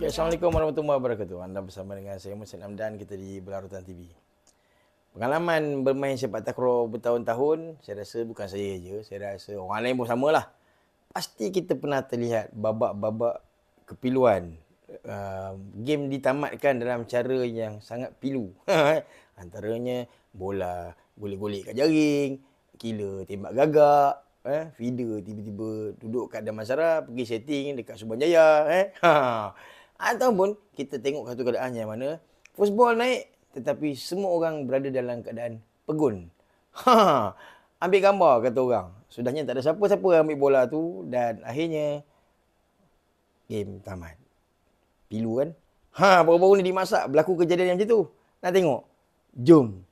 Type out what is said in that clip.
Okay, Assalamualaikum warahmatullahi wabarakatuh. Anda bersama dengan saya Muhammad dan kita di Belarutan TV. Pengalaman bermain sepak takraw bertahun-tahun, saya rasa bukan saya saja, saya rasa orang lain pun lah. Pasti kita pernah terlihat babak-babak kepiluan. Uh, game ditamatkan dalam cara yang sangat pilu. Antaranya bola golek-golek kat jaring, kila tembak gagak, eh, feeder tiba-tiba duduk kat Damansara pergi setting dekat Subang Jaya. Eh. Ha. Ataupun kita tengok satu keadaan yang mana Football naik tetapi semua orang berada dalam keadaan pegun ha, Ambil gambar kata orang Sudahnya tak ada siapa-siapa ambil bola tu Dan akhirnya Game tamat Pilu kan? Ha, baru-baru ni dimasak berlaku kejadian yang macam tu Nak tengok? Jom!